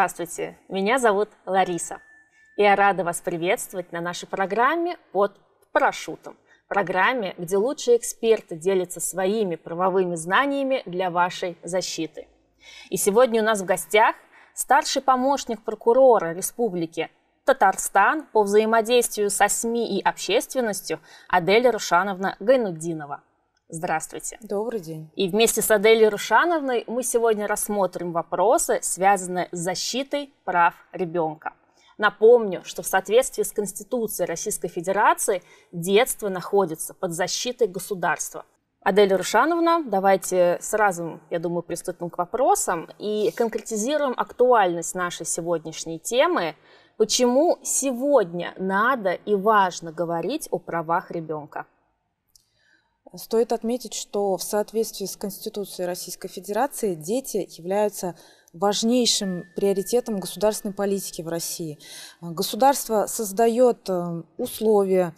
Здравствуйте, меня зовут Лариса. И я рада вас приветствовать на нашей программе «Под парашютом». Программе, где лучшие эксперты делятся своими правовыми знаниями для вашей защиты. И сегодня у нас в гостях старший помощник прокурора республики Татарстан по взаимодействию со СМИ и общественностью Адель Рушановна Гайнуддинова. Здравствуйте. Добрый день. И вместе с Аделей Рушановной мы сегодня рассмотрим вопросы, связанные с защитой прав ребенка. Напомню, что в соответствии с Конституцией Российской Федерации детство находится под защитой государства. Адель Рушановна, давайте сразу, я думаю, приступим к вопросам и конкретизируем актуальность нашей сегодняшней темы. Почему сегодня надо и важно говорить о правах ребенка? Стоит отметить, что в соответствии с Конституцией Российской Федерации дети являются важнейшим приоритетом государственной политики в России. Государство создает э, условия,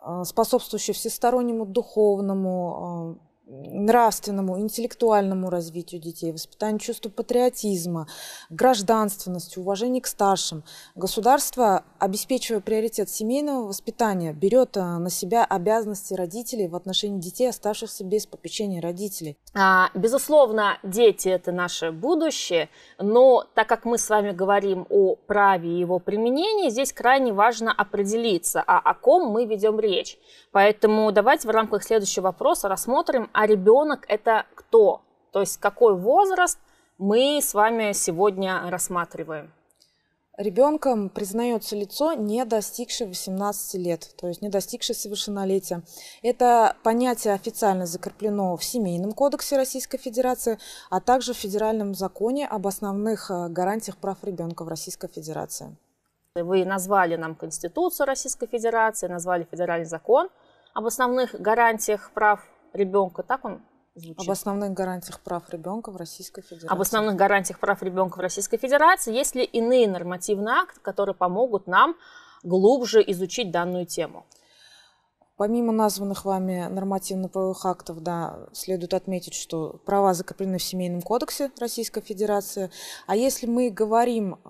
э, способствующие всестороннему духовному, э, нравственному, интеллектуальному развитию детей, воспитанию чувства патриотизма, гражданственности, уважения к старшим. Государство, обеспечивая приоритет семейного воспитания, берет э, на себя обязанности родителей в отношении детей, оставшихся без попечения родителей. А, безусловно, дети – это наше будущее, но так как мы с вами говорим о праве и его применении, здесь крайне важно определиться, а о ком мы ведем речь. Поэтому давайте в рамках следующего вопроса рассмотрим, а ребенок это кто, то есть какой возраст мы с вами сегодня рассматриваем. Ребенком признается лицо, не достигшее 18 лет, то есть не достигшее совершеннолетия. Это понятие официально закреплено в Семейном кодексе Российской Федерации, а также в Федеральном законе об основных э, гарантиях прав ребенка в Российской Федерации. Вы назвали нам Конституцию Российской Федерации, назвали федеральный закон об основных гарантиях прав ребенка, так он звучит. Об основных гарантиях прав ребенка в Российской Федерации. Об основных гарантиях прав ребенка в Российской Федерации. Есть ли иные нормативные акты, которые помогут нам глубже изучить данную тему? Помимо названных вами нормативно-правовых актов, да, следует отметить, что права закреплены в Семейном кодексе Российской Федерации. А если мы говорим э,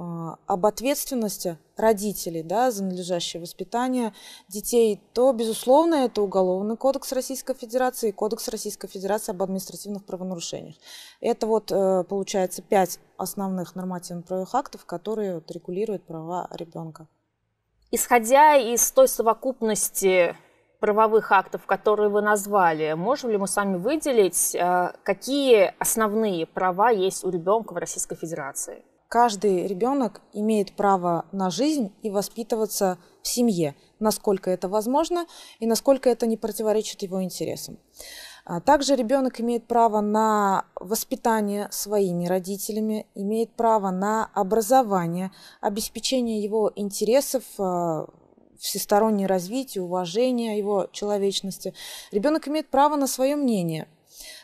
об ответственности родителей да, за надлежащее воспитание детей, то, безусловно, это Уголовный кодекс Российской Федерации и Кодекс Российской Федерации об административных правонарушениях. Это вот, э, получается, пять основных нормативно-правовых актов, которые вот, регулируют права ребенка. Исходя из той совокупности правовых актов, которые вы назвали, можем ли мы сами выделить, э, какие основные права есть у ребенка в Российской Федерации? Каждый ребенок имеет право на жизнь и воспитываться в семье, насколько это возможно и насколько это не противоречит его интересам. А также ребенок имеет право на воспитание своими родителями, имеет право на образование, обеспечение его интересов э, всестороннее развитие, уважение его человечности. Ребенок имеет право на свое мнение.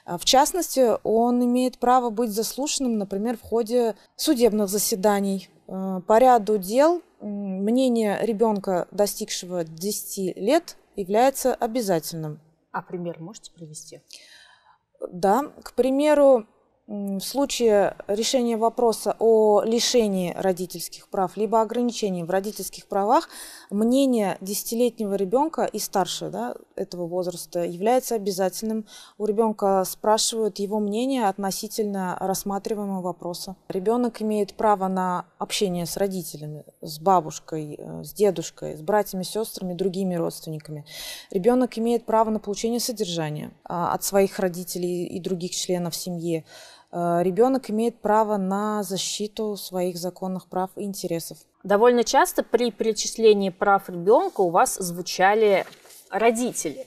А, в частности, он имеет право быть заслушанным, например, в ходе судебных заседаний. А, по ряду дел мнение ребенка, достигшего 10 лет, является обязательным. А пример можете привести? Да, к примеру, в случае решения вопроса о лишении родительских прав, либо ограничении в родительских правах, мнение десятилетнего ребенка и старше да, этого возраста является обязательным. У ребенка спрашивают его мнение относительно рассматриваемого вопроса. Ребенок имеет право на общение с родителями, с бабушкой, э, с дедушкой, с братьями, сестрами, другими родственниками. Ребенок имеет право на получение содержания а, от своих родителей и других членов семьи. Э, ребенок имеет право на защиту своих законных прав и интересов. Довольно часто при перечислении прав ребенка у вас звучали родители,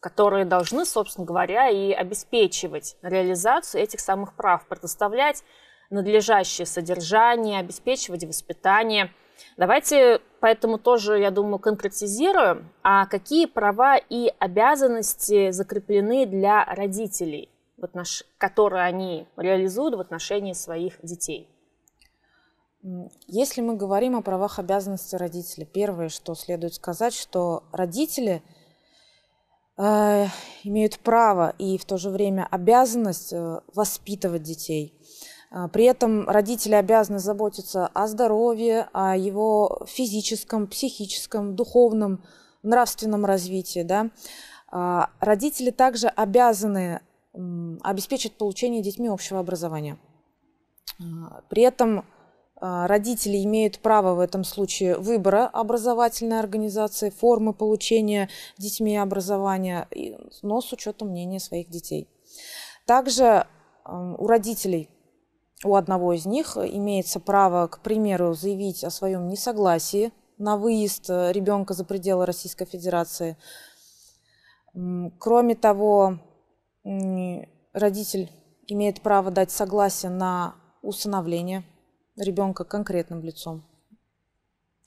которые должны, собственно говоря, и обеспечивать реализацию этих самых прав, предоставлять надлежащее содержание, обеспечивать воспитание. Давайте поэтому тоже, я думаю, конкретизируем, а какие права и обязанности закреплены для родителей в отнош... которые они реализуют в отношении своих детей. Если мы говорим о правах обязанности родителей, первое, что следует сказать, что родители э, имеют право и в то же время обязанность э, воспитывать детей. Э, при этом родители обязаны заботиться о здоровье, о его физическом, психическом, духовном, нравственном развитии. Да? Э, родители также обязаны обеспечит получение детьми общего образования. А, при этом а, родители имеют право в этом случае выбора образовательной организации, формы получения детьми образования, но с учетом мнения своих детей. Также у родителей, у одного из них имеется право, к примеру, заявить о своем несогласии на выезд э, ребенка за пределы Российской Федерации. Кроме того, родитель имеет право дать согласие на усыновление ребенка конкретным лицом,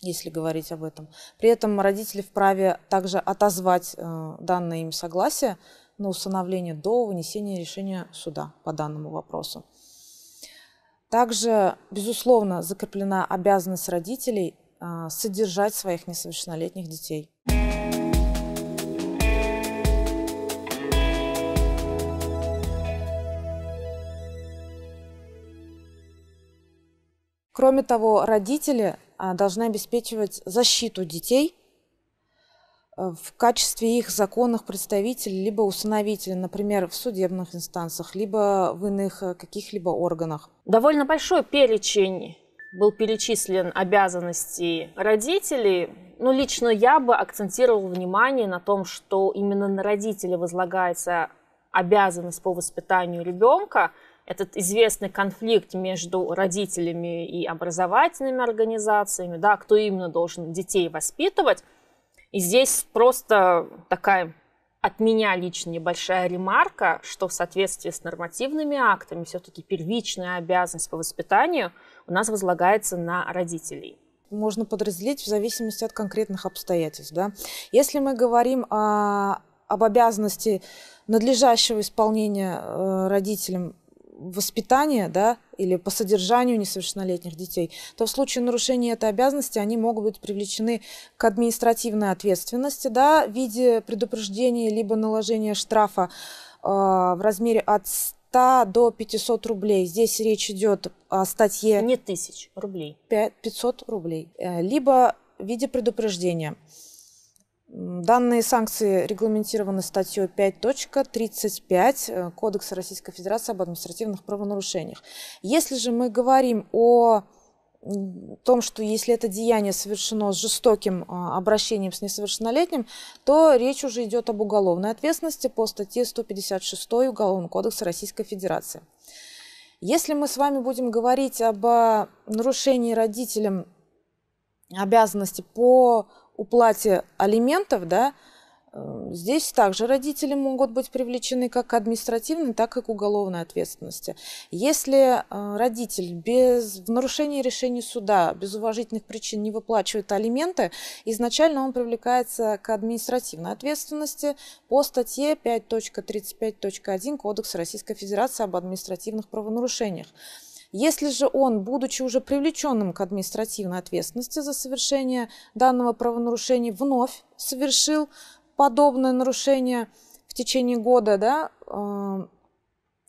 если говорить об этом. При этом родители вправе также отозвать э, данное им согласие на усыновление до вынесения решения суда по данному вопросу. Также, безусловно, закреплена обязанность родителей э, содержать своих несовершеннолетних детей. Кроме того, родители а, должны обеспечивать защиту детей э, в качестве их законных представителей, либо установителей, например, в судебных инстанциях, либо в иных э, каких-либо органах. Довольно большой перечень был перечислен обязанностей родителей. Ну, лично я бы акцентировал внимание на том, что именно на родителей возлагается обязанность по воспитанию ребенка – этот известный конфликт между родителями и образовательными организациями, да, кто именно должен детей воспитывать. И здесь просто такая от меня лично небольшая ремарка, что в соответствии с нормативными актами все-таки первичная обязанность по воспитанию у нас возлагается на родителей можно подразделить в зависимости от конкретных обстоятельств. Да? Если мы говорим о, а, об обязанности надлежащего исполнения э, родителям воспитания, да, или по содержанию несовершеннолетних детей, то в случае нарушения этой обязанности они могут быть привлечены к административной ответственности, да, в виде предупреждения либо наложения штрафа э, в размере от 100 до 500 рублей. Здесь речь идет о статье... Не тысяч рублей. 500 рублей. Э, либо в виде предупреждения. Данные санкции регламентированы статьей 5.35 э, Кодекса Российской Федерации об административных правонарушениях. Если же мы говорим о том, что если это деяние совершено с жестоким э, обращением с несовершеннолетним, то речь уже идет об уголовной ответственности по статье 156 Уголовного кодекса Российской Федерации. Если мы с вами будем говорить об э, нарушении родителям обязанности по уплате алиментов, да, э, Здесь также родители могут быть привлечены как к административной, так и к уголовной ответственности. Если э, родитель без, в нарушении решения суда, без уважительных причин не выплачивает алименты, изначально он привлекается к административной ответственности по статье 5.35.1 Кодекса Российской Федерации об административных правонарушениях. Если же он, будучи уже привлеченным к административной ответственности за совершение данного правонарушения, вновь совершил подобное нарушение в течение года, да, э,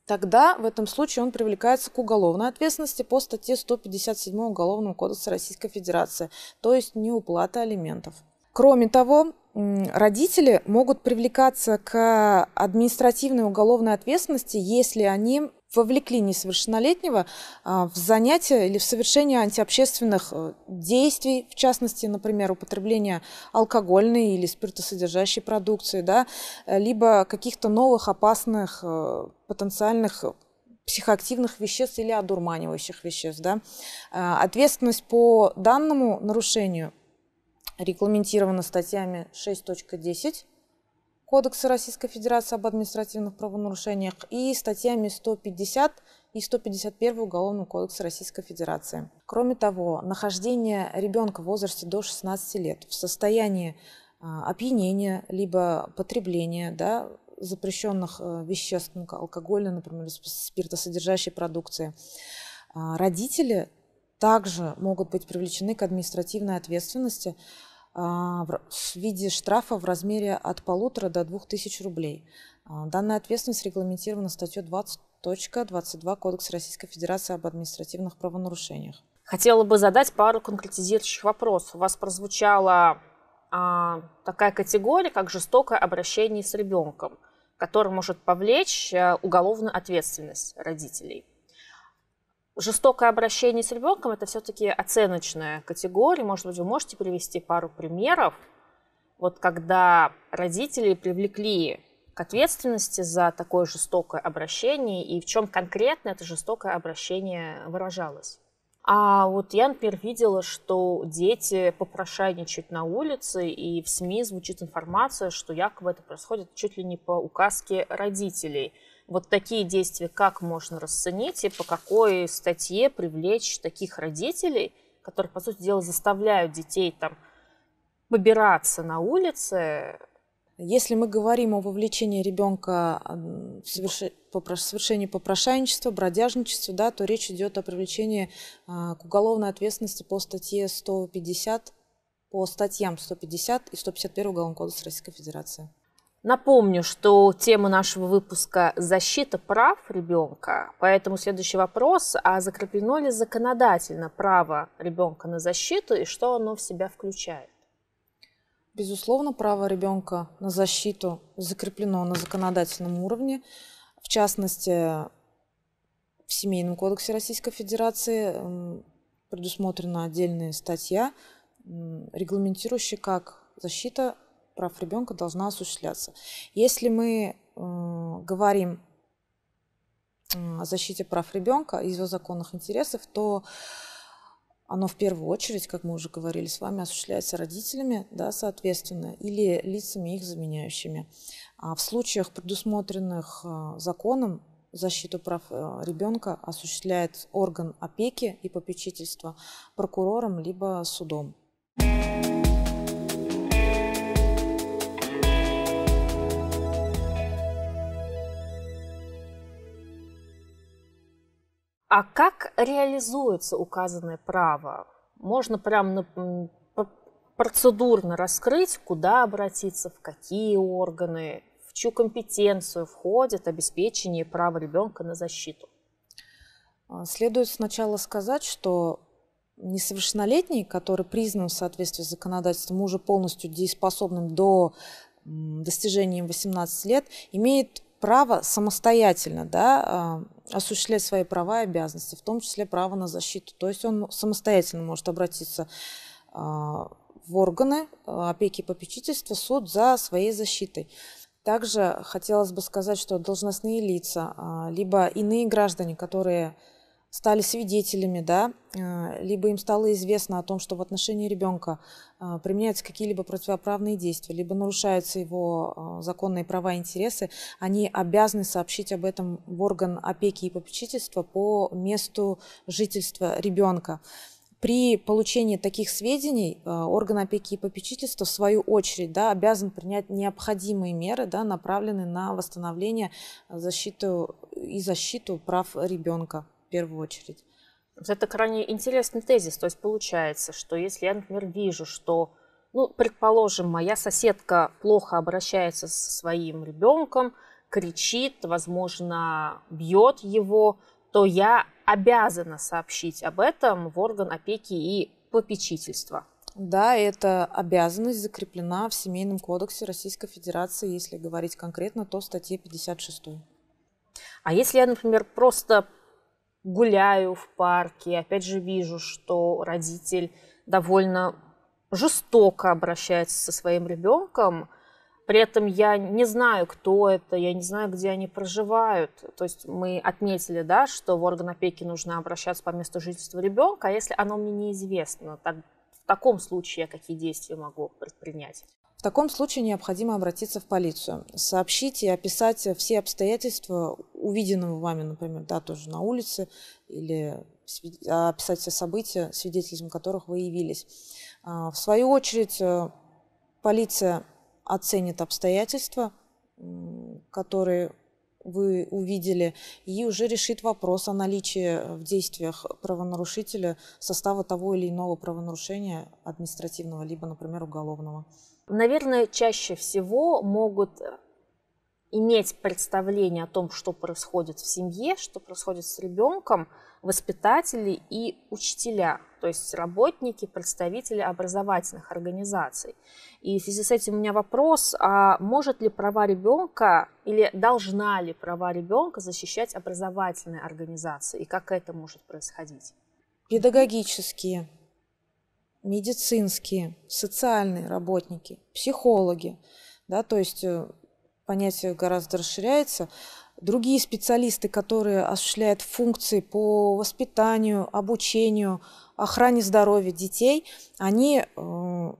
тогда в этом случае он привлекается к уголовной ответственности по статье 157 Уголовного кодекса Российской Федерации, то есть неуплата алиментов. Кроме того, родители могут привлекаться к административной уголовной ответственности, если они вовлекли несовершеннолетнего а, в занятия или в совершение антиобщественных э, действий, в частности, например, употребление алкогольной или спиртосодержащей продукции, да, э, либо каких-то новых опасных э, потенциальных психоактивных веществ или одурманивающих веществ. Да. Ответственность по данному нарушению регламентировано статьями 6.10 Кодекса Российской Федерации об административных правонарушениях и статьями 150 и 151 Уголовного кодекса Российской Федерации. Кроме того, нахождение ребенка в возрасте до 16 лет в состоянии а, опьянения либо потребления да, запрещенных э, веществ, ну, алкогольной, например, спиртосодержащей продукции, а, родители также могут быть привлечены к административной ответственности а, в виде штрафа в размере от полутора до двух тысяч рублей. А, данная ответственность регламентирована статьей 20.22 Кодекса Российской Федерации об административных правонарушениях. Хотела бы задать пару конкретизирующих вопросов. У вас прозвучала а, такая категория, как жестокое обращение с ребенком, которое может повлечь э, уголовную ответственность родителей жестокое обращение с ребенком это все-таки оценочная категория. Может быть, вы можете привести пару примеров, вот когда родители привлекли к ответственности за такое жестокое обращение и в чем конкретно это жестокое обращение выражалось. А вот я, например, видела, что дети попрошайничают на улице, и в СМИ звучит информация, что якобы это происходит чуть ли не по указке родителей – вот такие действия как можно расценить и по какой статье привлечь таких родителей, которые, по сути дела, заставляют детей там побираться на улице. Если мы говорим о вовлечении ребенка в соверш... совершении попрошайничества, бродяжничества, да, то речь идет о привлечении а, к уголовной ответственности по статье 150 по статьям 150 и 151 Уголовного кодекса Российской Федерации. Напомню, что тема нашего выпуска – защита прав ребенка, поэтому следующий вопрос – а закреплено ли законодательно право ребенка на защиту и что оно в себя включает? Безусловно, право ребенка на защиту закреплено на законодательном уровне. В частности, в Семейном кодексе Российской Федерации предусмотрена отдельная статья, регламентирующая, как защита прав ребенка должна осуществляться. Если мы э, говорим о защите прав ребенка и его законных интересов, то оно в первую очередь, как мы уже говорили с вами, осуществляется родителями, да, соответственно, или лицами их заменяющими. А в случаях, предусмотренных а, законом, защиту прав а, ребенка осуществляет орган опеки и попечительства прокурором либо судом. Thank you А как реализуется указанное право? Можно прям процедурно раскрыть, куда обратиться, в какие органы, в чью компетенцию входит обеспечение права ребенка на защиту? А, следует сначала сказать, что несовершеннолетний, который признан в соответствии с законодательством уже полностью дееспособным до достижения 18 лет, имеет право самостоятельно да, а, осуществлять свои права и обязанности, в том числе право на защиту. То есть он самостоятельно может обратиться а, в органы а, опеки и попечительства, суд за своей защитой. Также хотелось бы сказать, что должностные лица, либо иные граждане, которые стали свидетелями, да, э, либо им стало известно о том, что в отношении ребенка э, применяются какие-либо противоправные действия, либо нарушаются его э, законные права и интересы, они обязаны сообщить об этом в орган опеки и попечительства по месту жительства ребенка. При получении таких сведений орган опеки и попечительства, в свою очередь, да, обязан принять необходимые меры, да, направленные на восстановление защиту и защиту прав ребенка в первую очередь. Это крайне интересный тезис. То есть получается, что если я, например, вижу, что, ну, предположим, моя соседка плохо обращается со своим ребенком, кричит, возможно, бьет его, то я обязана сообщить об этом в орган опеки и попечительства. Да, эта обязанность закреплена в Семейном кодексе Российской Федерации, если говорить конкретно, то в статье 56. А если я, например, просто гуляю в парке, опять же вижу, что родитель довольно жестоко обращается со своим ребенком, при этом я не знаю, кто это, я не знаю, где они проживают. То есть мы отметили, да, что в орган опеки нужно обращаться по месту жительства ребенка, а если оно мне неизвестно, так, в таком случае я какие действия могу предпринять? В таком случае необходимо обратиться в полицию. Сообщить и описать все обстоятельства увиденного вами, например, да, тоже на улице, или а, описать все события, свидетелем которых вы явились. А, в свою очередь, э, полиция оценит обстоятельства, которые вы увидели, и уже решит вопрос о наличии э, в действиях правонарушителя состава того или иного правонарушения административного, либо, например, уголовного наверное, чаще всего могут э, иметь представление о том, что происходит в семье, что происходит с ребенком, воспитатели и учителя, то есть работники, представители образовательных организаций. И в связи с этим у меня вопрос, а может ли права ребенка или должна ли права ребенка защищать образовательные организации и как это может происходить? Педагогические медицинские, социальные работники, психологи, да, то есть э, понятие гораздо расширяется. Другие специалисты, которые осуществляют функции по воспитанию, обучению, охране здоровья детей, они э,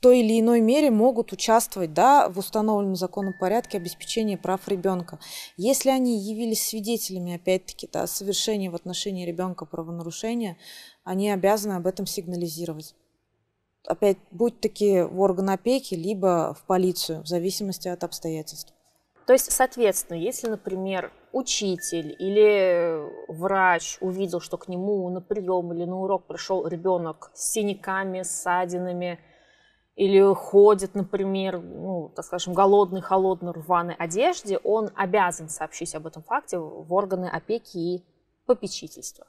той или иной мере могут участвовать да, в установленном законом порядке обеспечения прав ребенка. Если они явились свидетелями, опять-таки, да, совершения в отношении ребенка правонарушения, они обязаны об этом сигнализировать. Опять, будь-таки в орган опеки, либо в полицию, в зависимости от обстоятельств. То есть, соответственно, если, например, учитель или врач увидел, что к нему на прием или на урок пришел ребенок с синяками, ссадинами – или ходит, например, ну, так скажем, голодный, холодный, рваной одежде, он обязан сообщить об этом факте в органы опеки и попечительства.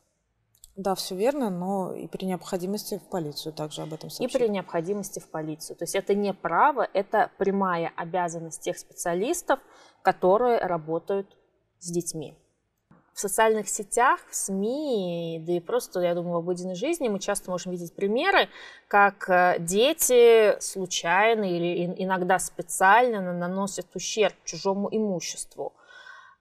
Да, все верно, но и при необходимости в полицию также об этом сообщить. И при необходимости в полицию. То есть это не право, это прямая обязанность тех специалистов, которые работают с детьми в социальных сетях, в СМИ, да и просто, я думаю, в обыденной жизни мы часто можем видеть примеры, как э, дети случайно или иногда специально наносят ущерб чужому имуществу.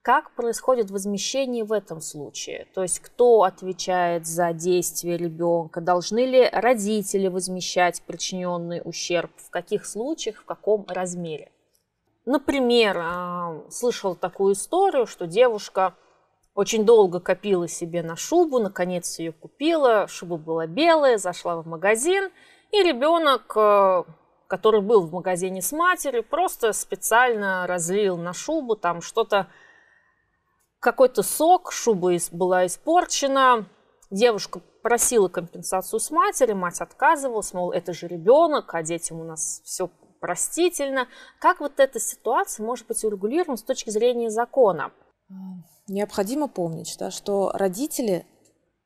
Как происходит возмещение в этом случае? То есть кто отвечает за действия ребенка? Должны ли родители возмещать причиненный ущерб? В каких случаях, в каком размере? Например, э, слышал такую историю, что девушка очень долго копила себе на шубу, наконец ее купила. Шуба была белая, зашла в магазин. И ребенок, э, который был в магазине с матерью, просто специально разлил на шубу там что-то, какой-то сок, шуба была испорчена. Девушка просила компенсацию с матерью, мать отказывалась, мол, это же ребенок, а детям у нас все простительно. Как вот эта ситуация может быть урегулирована с точки зрения закона? необходимо помнить, да, что родители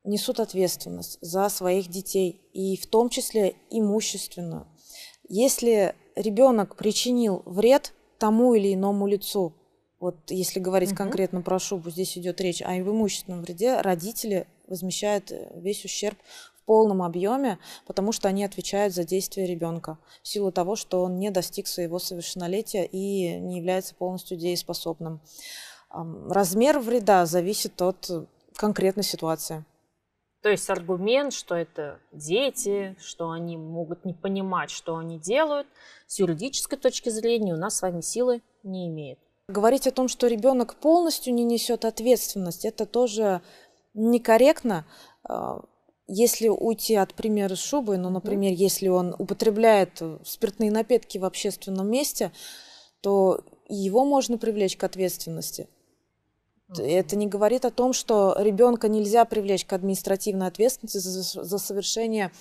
несут ответственность за своих детей, и в том числе имущественную. Если ребенок причинил вред тому или иному лицу, вот если говорить угу. конкретно про шубу, здесь идет речь о имущественном вреде, родители возмещают весь ущерб в полном объеме, потому что они отвечают за действия ребенка в силу того, что он не достиг своего совершеннолетия и не является полностью дееспособным. Размер вреда зависит от э, конкретной ситуации. То есть аргумент, что это дети, что они могут не понимать, что они делают, с юридической точки зрения у нас с вами силы не имеет. Говорить о том, что ребенок полностью не несет ответственность, это тоже некорректно. А, если уйти от примера шубы, ну, например, mm. если он употребляет э, спиртные напитки в общественном месте, то его можно привлечь к ответственности. Это не говорит о том, что ребенка нельзя привлечь к административной ответственности за, за совершение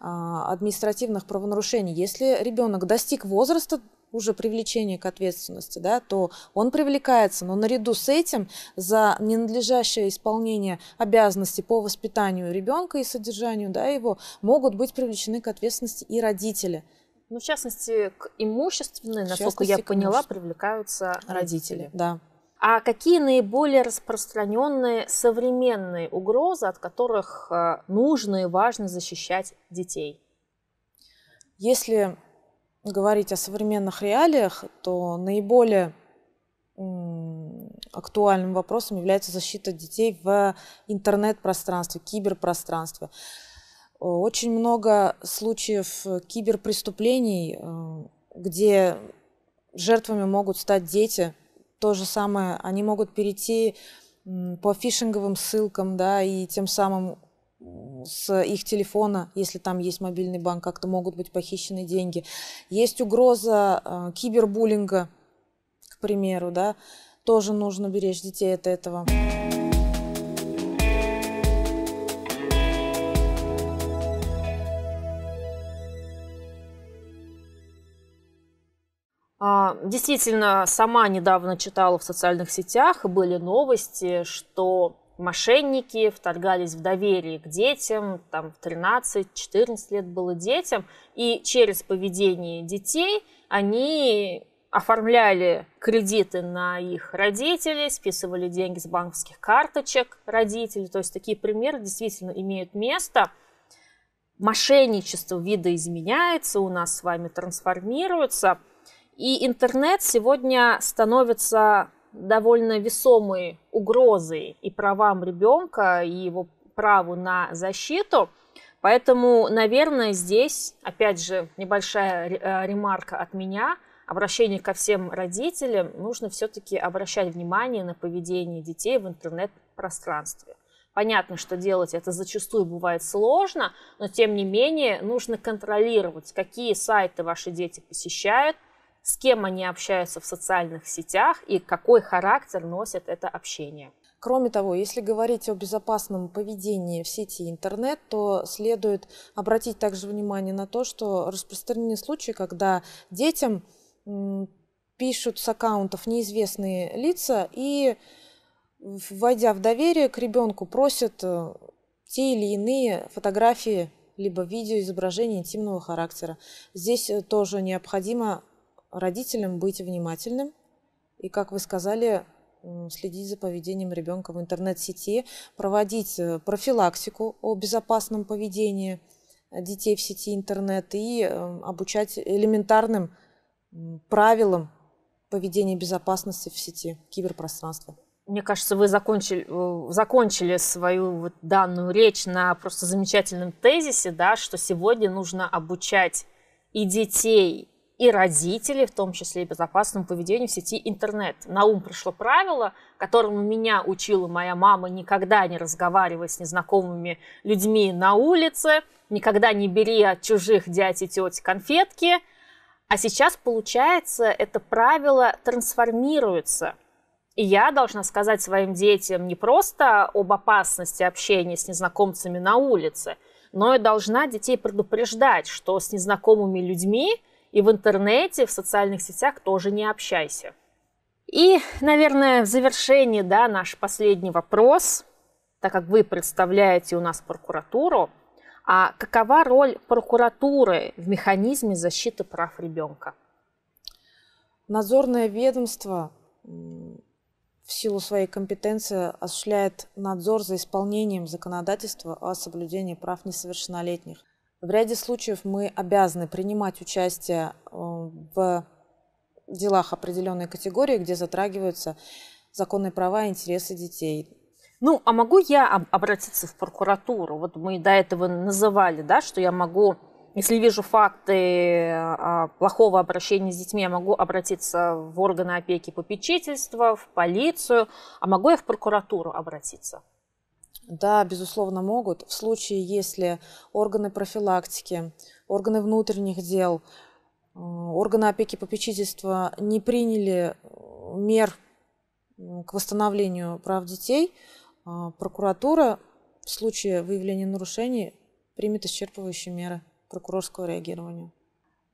а, административных правонарушений. Если ребенок достиг возраста уже привлечения к ответственности, да, то он привлекается, но наряду с этим за ненадлежащее исполнение обязанностей по воспитанию ребенка и содержанию да, его могут быть привлечены к ответственности и родители. Ну, в частности, к имущественной, насколько я поняла, привлекаются родители. родители. Да. А какие наиболее распространенные современные угрозы, от которых э, нужно и важно защищать детей? Если говорить о современных реалиях, то наиболее актуальным вопросом является защита детей в интернет-пространстве, киберпространстве. Очень много случаев киберпреступлений, э, где жертвами могут стать дети – то же самое, они могут перейти по фишинговым ссылкам, да, и тем самым с их телефона, если там есть мобильный банк, как-то могут быть похищены деньги. Есть угроза э, кибербуллинга, к примеру, да, тоже нужно беречь детей от этого. действительно, сама недавно читала в социальных сетях, были новости, что мошенники вторгались в доверие к детям, там в 13-14 лет было детям, и через поведение детей они оформляли кредиты на их родителей, списывали деньги с банковских карточек родителей. То есть такие примеры действительно имеют место. Мошенничество видоизменяется, у нас с вами трансформируется – и интернет сегодня становится довольно весомой угрозой и правам ребенка, и его праву на защиту. Поэтому, наверное, здесь, опять же, небольшая э, ремарка от меня, обращение ко всем родителям, нужно все-таки обращать внимание на поведение детей в интернет-пространстве. Понятно, что делать это зачастую бывает сложно, но тем не менее нужно контролировать, какие сайты ваши дети посещают, с кем они общаются в социальных сетях и какой характер носит это общение. Кроме того, если говорить о безопасном поведении в сети интернет, то следует обратить также внимание на то, что распространены случаи, когда детям пишут с аккаунтов неизвестные лица и, войдя в доверие к ребенку, просят э, те или иные фотографии либо видеоизображения интимного характера. Здесь э, тоже необходимо родителям быть внимательным и, как вы сказали, следить за поведением ребенка в интернет-сети, проводить э, профилактику о безопасном поведении э, детей в сети интернет и э, обучать элементарным правилам поведения безопасности в сети, киберпространства. Мне кажется, вы закончили, закончили свою вот данную речь на просто замечательном тезисе, да, что сегодня нужно обучать и детей, и родители, в том числе и безопасному поведению в сети интернет. На ум пришло правило, которому меня учила моя мама, никогда не разговаривай с незнакомыми людьми на улице, никогда не бери от чужих дядь и тети конфетки. А сейчас, получается, это правило трансформируется – и я должна сказать своим детям не просто об опасности общения с незнакомцами на улице, но и должна детей предупреждать, что с незнакомыми людьми и в интернете, в социальных сетях тоже не общайся. И, наверное, в завершении, да, наш последний вопрос, так как вы представляете у нас прокуратуру, а какова роль прокуратуры в механизме защиты прав ребенка? Надзорное ведомство в силу своей компетенции осуществляет надзор за исполнением законодательства о соблюдении прав несовершеннолетних. В ряде случаев мы обязаны принимать участие э, в делах определенной категории, где затрагиваются законные права и интересы детей. Ну, а могу я обратиться в прокуратуру? Вот мы до этого называли, да, что я могу, если вижу факты а, плохого обращения с детьми, я могу обратиться в органы опеки и попечительства, в полицию, а могу я в прокуратуру обратиться? Да, безусловно, могут. В случае, если органы профилактики, органы внутренних дел, э, органы опеки и попечительства не приняли э, мер к восстановлению прав детей, э, прокуратура в случае выявления нарушений примет исчерпывающие меры прокурорского реагирования.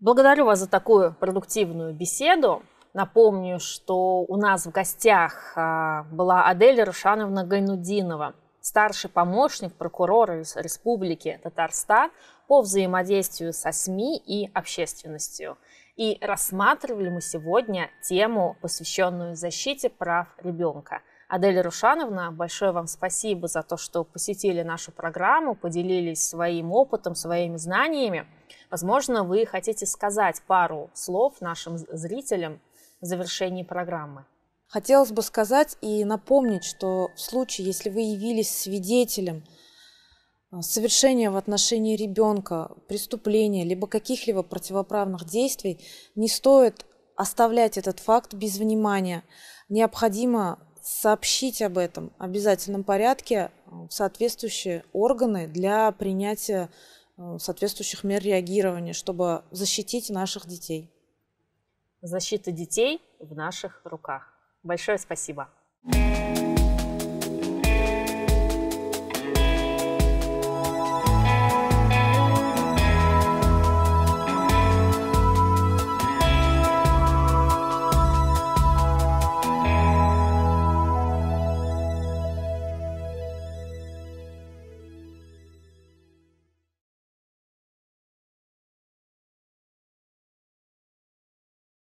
Благодарю вас за такую продуктивную беседу. Напомню, что у нас в гостях а, была Адель Рушановна Гайнудинова, старший помощник прокурора Республики Татарстан по взаимодействию со СМИ и общественностью. И рассматривали мы сегодня тему, посвященную защите прав ребенка. Адель Рушановна, большое вам спасибо за то, что посетили нашу программу, поделились своим опытом, своими знаниями. Возможно, вы хотите сказать пару слов нашим зрителям в завершении программы. Хотелось бы сказать и напомнить, что в случае, если вы явились свидетелем э, совершения в отношении ребенка преступления либо каких-либо противоправных действий, не стоит оставлять этот факт без внимания. Необходимо сообщить об этом в обязательном порядке в соответствующие органы для принятия э, соответствующих мер реагирования, чтобы защитить наших детей. Защита детей в наших руках. Большое спасибо.